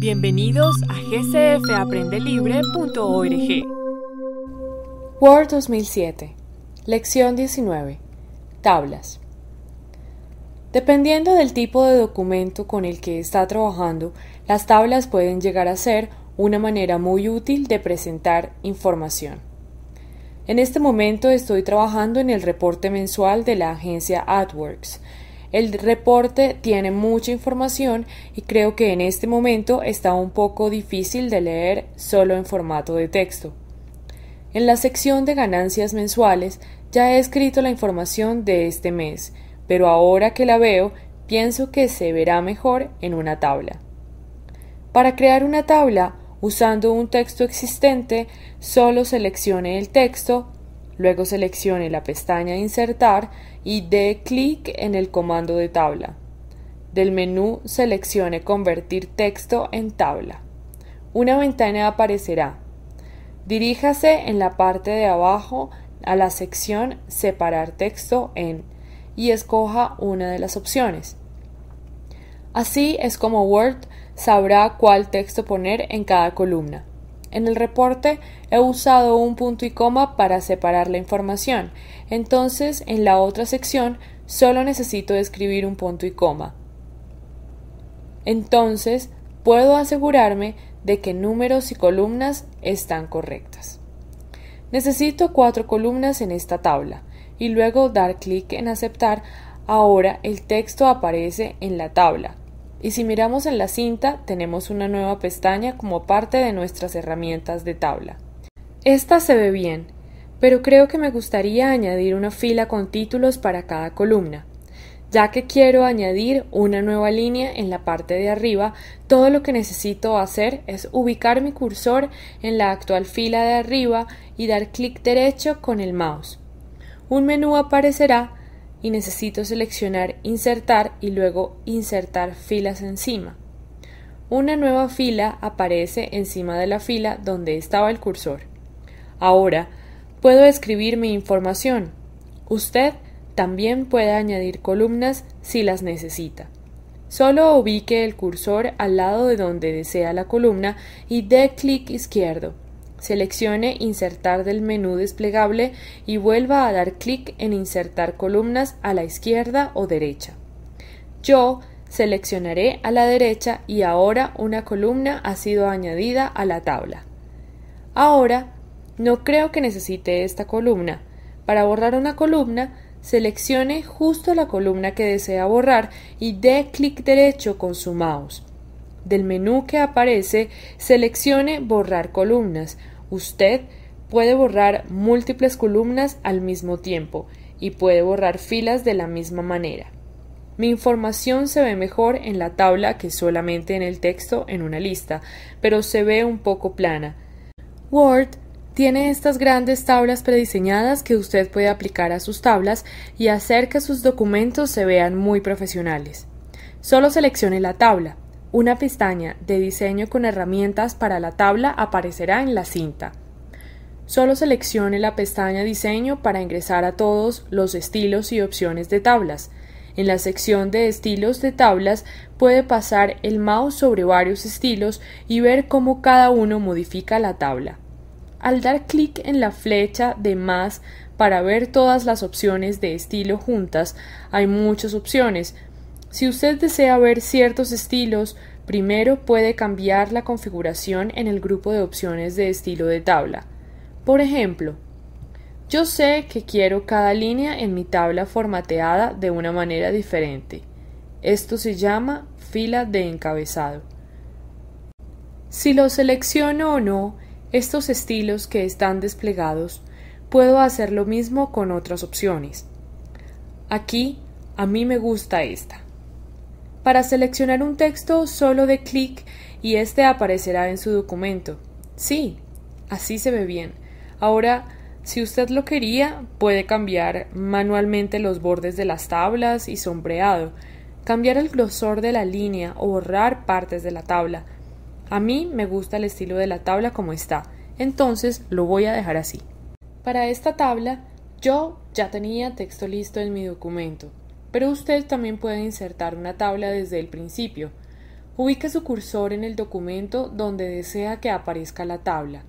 Bienvenidos a gcfaprendelIbre.org. Word 2007, lección 19. Tablas. Dependiendo del tipo de documento con el que está trabajando, las tablas pueden llegar a ser una manera muy útil de presentar información. En este momento estoy trabajando en el reporte mensual de la agencia AdWorks el reporte tiene mucha información y creo que en este momento está un poco difícil de leer solo en formato de texto. En la sección de ganancias mensuales ya he escrito la información de este mes, pero ahora que la veo pienso que se verá mejor en una tabla. Para crear una tabla, usando un texto existente, solo seleccione el texto, luego seleccione la pestaña Insertar y dé clic en el comando de tabla. Del menú seleccione Convertir texto en tabla. Una ventana aparecerá. Diríjase en la parte de abajo a la sección Separar texto en y escoja una de las opciones. Así es como Word sabrá cuál texto poner en cada columna. En el reporte he usado un punto y coma para separar la información, entonces en la otra sección solo necesito escribir un punto y coma. Entonces puedo asegurarme de que números y columnas están correctas. Necesito cuatro columnas en esta tabla y luego dar clic en aceptar. Ahora el texto aparece en la tabla y si miramos en la cinta, tenemos una nueva pestaña como parte de nuestras herramientas de tabla. Esta se ve bien, pero creo que me gustaría añadir una fila con títulos para cada columna, ya que quiero añadir una nueva línea en la parte de arriba, todo lo que necesito hacer es ubicar mi cursor en la actual fila de arriba y dar clic derecho con el mouse. Un menú aparecerá y necesito seleccionar insertar y luego insertar filas encima. Una nueva fila aparece encima de la fila donde estaba el cursor. Ahora, puedo escribir mi información. Usted también puede añadir columnas si las necesita. Solo ubique el cursor al lado de donde desea la columna y dé clic izquierdo. Seleccione Insertar del menú desplegable y vuelva a dar clic en Insertar columnas a la izquierda o derecha. Yo seleccionaré a la derecha y ahora una columna ha sido añadida a la tabla. Ahora, no creo que necesite esta columna. Para borrar una columna, seleccione justo la columna que desea borrar y dé clic derecho con su mouse. Del menú que aparece, seleccione Borrar columnas. Usted puede borrar múltiples columnas al mismo tiempo y puede borrar filas de la misma manera. Mi información se ve mejor en la tabla que solamente en el texto en una lista, pero se ve un poco plana. Word tiene estas grandes tablas prediseñadas que usted puede aplicar a sus tablas y hacer que sus documentos se vean muy profesionales. Solo seleccione la tabla, una pestaña de diseño con herramientas para la tabla aparecerá en la cinta. Solo seleccione la pestaña Diseño para ingresar a todos los estilos y opciones de tablas. En la sección de estilos de tablas puede pasar el mouse sobre varios estilos y ver cómo cada uno modifica la tabla. Al dar clic en la flecha de más para ver todas las opciones de estilo juntas, hay muchas opciones, si usted desea ver ciertos estilos, primero puede cambiar la configuración en el grupo de opciones de estilo de tabla. Por ejemplo, yo sé que quiero cada línea en mi tabla formateada de una manera diferente. Esto se llama fila de encabezado. Si lo selecciono o no, estos estilos que están desplegados, puedo hacer lo mismo con otras opciones. Aquí, a mí me gusta esta. Para seleccionar un texto, solo de clic y este aparecerá en su documento. Sí, así se ve bien. Ahora, si usted lo quería, puede cambiar manualmente los bordes de las tablas y sombreado, cambiar el grosor de la línea o borrar partes de la tabla. A mí me gusta el estilo de la tabla como está, entonces lo voy a dejar así. Para esta tabla, yo ya tenía texto listo en mi documento pero usted también puede insertar una tabla desde el principio. Ubique su cursor en el documento donde desea que aparezca la tabla.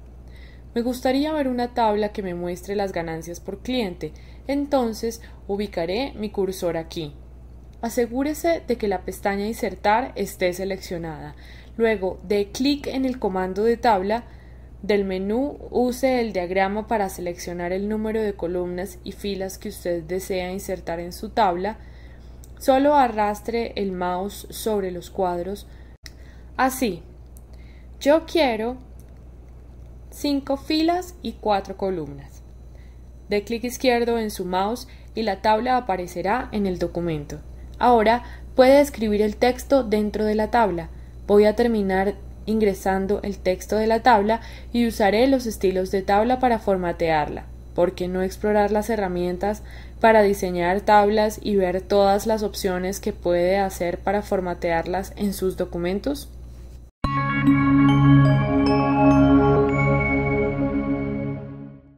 Me gustaría ver una tabla que me muestre las ganancias por cliente, entonces ubicaré mi cursor aquí. Asegúrese de que la pestaña Insertar esté seleccionada. Luego, dé clic en el comando de tabla del menú use el diagrama para seleccionar el número de columnas y filas que usted desea insertar en su tabla Solo arrastre el mouse sobre los cuadros. Así. Yo quiero cinco filas y cuatro columnas. De clic izquierdo en su mouse y la tabla aparecerá en el documento. Ahora puede escribir el texto dentro de la tabla. Voy a terminar ingresando el texto de la tabla y usaré los estilos de tabla para formatearla. ¿por qué no explorar las herramientas para diseñar tablas y ver todas las opciones que puede hacer para formatearlas en sus documentos?